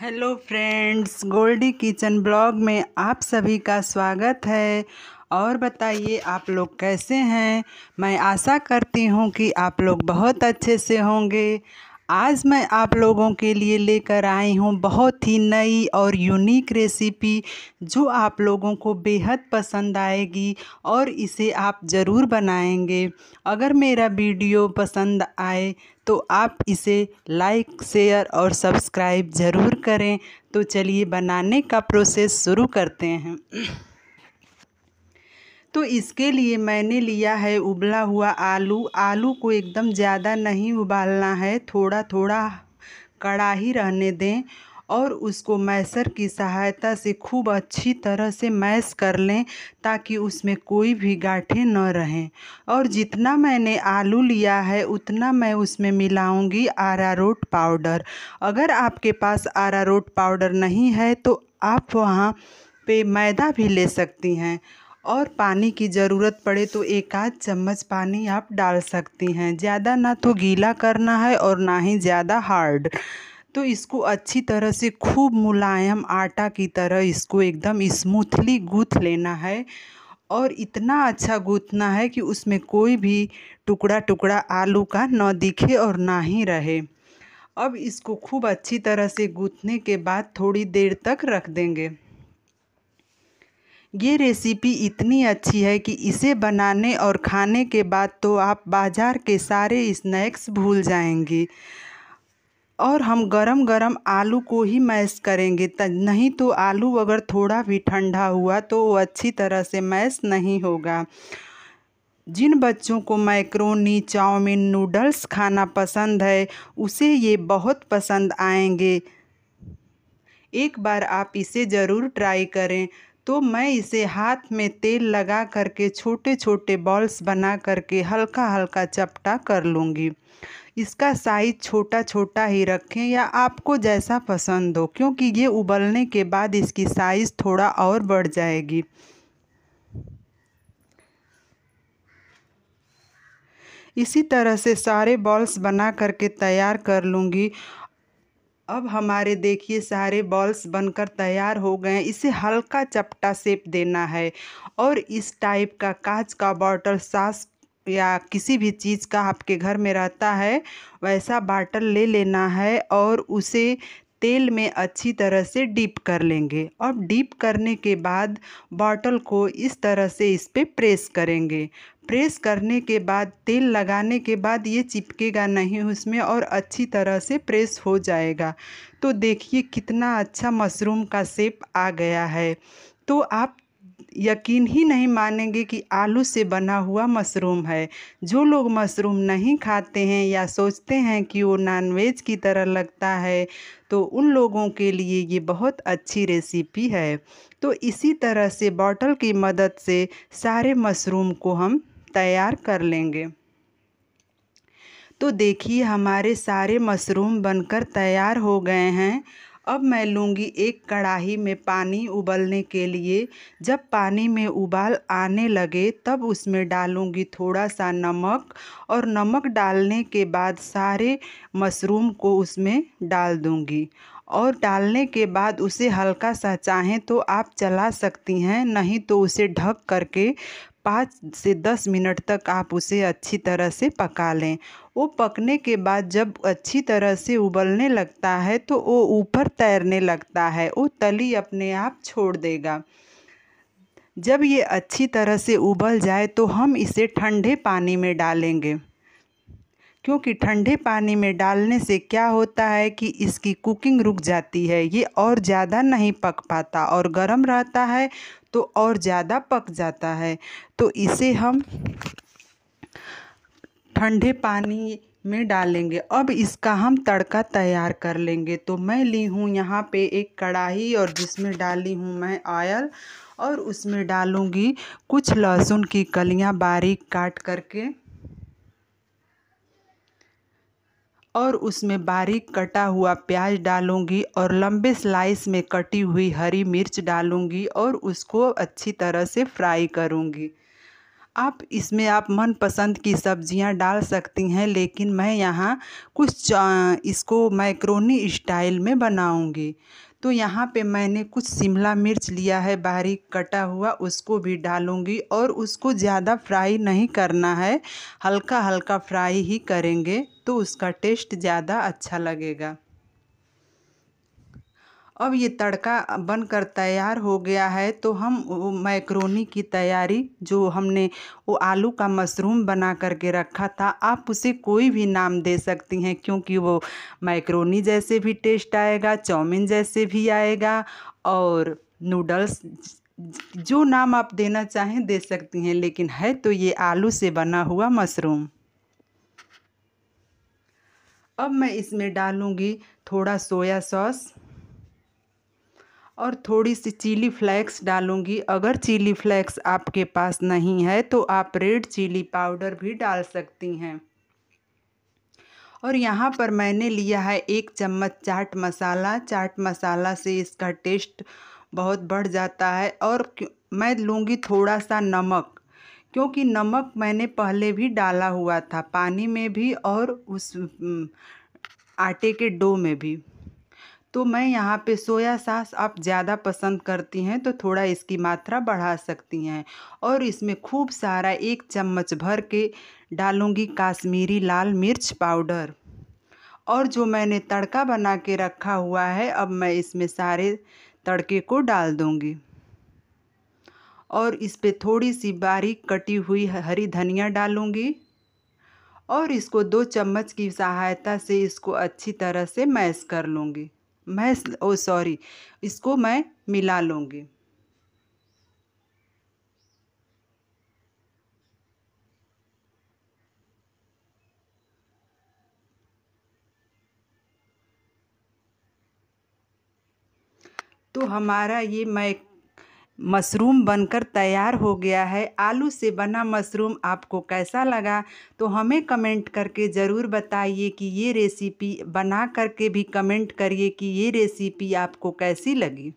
hello friends Goldie kitchen blog में आप सभी का स्वागत है और बताइए आप लोग कैसे हैं मैं आशा करती हूँ कि आप लोग बहुत अच्छे से होंगे आज मैं आप लोगों के लिए लेकर आई हूँ बहुत ही नई और यूनिक रेसिपी जो आप लोगों को बेहद पसंद आएगी और इसे आप ज़रूर बनाएंगे अगर मेरा वीडियो पसंद आए तो आप इसे लाइक शेयर और सब्सक्राइब ज़रूर करें तो चलिए बनाने का प्रोसेस शुरू करते हैं तो इसके लिए मैंने लिया है उबला हुआ आलू आलू को एकदम ज़्यादा नहीं उबालना है थोड़ा थोड़ा कड़ा ही रहने दें और उसको मैसर की सहायता से खूब अच्छी तरह से मैश कर लें ताकि उसमें कोई भी गाठे न रहें और जितना मैंने आलू लिया है उतना मैं उसमें मिलाऊंगी आरारोट पाउडर अगर आपके पास आरारोट पाउडर नहीं है तो आप वहाँ पे मैदा भी ले सकती हैं और पानी की ज़रूरत पड़े तो एक आध चम्मच पानी आप डाल सकती हैं ज़्यादा ना तो गीला करना है और ना ही ज़्यादा हार्ड तो इसको अच्छी तरह से खूब मुलायम आटा की तरह इसको एकदम स्मूथली गूँथ लेना है और इतना अच्छा गूँथना है कि उसमें कोई भी टुकड़ा टुकड़ा आलू का न दिखे और ना ही रहे अब इसको खूब अच्छी तरह से गूँथने के बाद थोड़ी देर तक रख देंगे ये रेसिपी इतनी अच्छी है कि इसे बनाने और खाने के बाद तो आप बाज़ार के सारे स्नैक्स भूल जाएंगे और हम गरम गरम आलू को ही मैश करेंगे नहीं तो आलू अगर थोड़ा भी ठंडा हुआ तो वो अच्छी तरह से मैश नहीं होगा जिन बच्चों को मैक्रोनी चाउमीन नूडल्स खाना पसंद है उसे ये बहुत पसंद आएंगे एक बार आप इसे ज़रूर ट्राई करें तो मैं इसे हाथ में तेल लगा करके छोटे छोटे बॉल्स बना करके हल्का हल्का चपटा कर लूँगी इसका साइज छोटा छोटा ही रखें या आपको जैसा पसंद हो क्योंकि ये उबलने के बाद इसकी साइज़ थोड़ा और बढ़ जाएगी इसी तरह से सारे बॉल्स बना करके तैयार कर लूँगी अब हमारे देखिए सारे बॉल्स बनकर तैयार हो गए इसे हल्का चपटा सेप देना है और इस टाइप का कांच का बॉटल सास या किसी भी चीज़ का आपके घर में रहता है वैसा बॉटल ले लेना है और उसे तेल में अच्छी तरह से डीप कर लेंगे और डीप करने के बाद बॉटल को इस तरह से इस पर प्रेस करेंगे प्रेस करने के बाद तेल लगाने के बाद ये चिपकेगा नहीं उसमें और अच्छी तरह से प्रेस हो जाएगा तो देखिए कितना अच्छा मशरूम का सेप आ गया है तो आप यकीन ही नहीं मानेंगे कि आलू से बना हुआ मशरूम है जो लोग मशरूम नहीं खाते हैं या सोचते हैं कि वो नॉनवेज की तरह लगता है तो उन लोगों के लिए ये बहुत अच्छी रेसिपी है तो इसी तरह से बॉटल की मदद से सारे मशरूम को हम तैयार कर लेंगे तो देखिए हमारे सारे मशरूम बनकर तैयार हो गए हैं अब मैं लूँगी एक कढ़ाई में पानी उबलने के लिए जब पानी में उबाल आने लगे तब उसमें डालूँगी थोड़ा सा नमक और नमक डालने के बाद सारे मशरूम को उसमें डाल दूँगी और डालने के बाद उसे हल्का सा चाहें तो आप चला सकती हैं नहीं तो उसे ढक करके पाँच से दस मिनट तक आप उसे अच्छी तरह से पका लें वो पकने के बाद जब अच्छी तरह से उबलने लगता है तो वो ऊपर तैरने लगता है वो तली अपने आप छोड़ देगा जब ये अच्छी तरह से उबल जाए तो हम इसे ठंडे पानी में डालेंगे क्योंकि ठंडे पानी में डालने से क्या होता है कि इसकी कुकिंग रुक जाती है ये और ज़्यादा नहीं पक पाता और गर्म रहता है तो और ज़्यादा पक जाता है तो इसे हम ठंडे पानी में डालेंगे अब इसका हम तड़का तैयार कर लेंगे तो मैं ली हूँ यहाँ पे एक कढ़ाई और जिसमें डाली हूँ मैं ऑयल और उसमें डालूँगी कुछ लहसुन की कलियाँ बारीक काट करके और उसमें बारीक कटा हुआ प्याज डालूंगी और लंबे स्लाइस में कटी हुई हरी मिर्च डालूंगी और उसको अच्छी तरह से फ्राई करूंगी आप इसमें आप मनपसंद की सब्जियां डाल सकती हैं लेकिन मैं यहाँ कुछ इसको मैक्रोनी स्टाइल में बनाऊंगी तो यहाँ पे मैंने कुछ शिमला मिर्च लिया है बारीक कटा हुआ उसको भी डालूंगी और उसको ज़्यादा फ्राई नहीं करना है हल्का हल्का फ्राई ही करेंगे तो उसका टेस्ट ज़्यादा अच्छा लगेगा अब ये तड़का बनकर तैयार हो गया है तो हम मैक्रोनी की तैयारी जो हमने वो आलू का मशरूम बना करके रखा था आप उसे कोई भी नाम दे सकती हैं क्योंकि वो मैक्रोनी जैसे भी टेस्ट आएगा चाउमीन जैसे भी आएगा और नूडल्स जो नाम आप देना चाहें दे सकती हैं लेकिन है तो ये आलू से बना हुआ मशरूम अब मैं इसमें डालूँगी थोड़ा सोया सॉस और थोड़ी सी चिली फ्लेक्स डालूँगी अगर चिली फ्लेक्स आपके पास नहीं है तो आप रेड चिली पाउडर भी डाल सकती हैं और यहाँ पर मैंने लिया है एक चम्मच चाट मसाला चाट मसाला से इसका टेस्ट बहुत बढ़ जाता है और मैं लूँगी थोड़ा सा नमक क्योंकि नमक मैंने पहले भी डाला हुआ था पानी में भी और उस आटे के डो में भी तो मैं यहाँ पे सोया सास आप ज़्यादा पसंद करती हैं तो थोड़ा इसकी मात्रा बढ़ा सकती हैं और इसमें खूब सारा एक चम्मच भर के डालूँगी काश्मीरी लाल मिर्च पाउडर और जो मैंने तड़का बना के रखा हुआ है अब मैं इसमें सारे तड़के को डाल दूँगी और इस पर थोड़ी सी बारीक कटी हुई हरी धनिया डालूँगी और इसको दो चम्मच की सहायता से इसको अच्छी तरह से मैश कर लूँगी मैश ओ सॉरी इसको मैं मिला लूँगी तो हमारा ये मैक मशरूम बनकर तैयार हो गया है आलू से बना मशरूम आपको कैसा लगा तो हमें कमेंट करके ज़रूर बताइए कि ये रेसिपी बना करके भी कमेंट करिए कि ये रेसिपी आपको कैसी लगी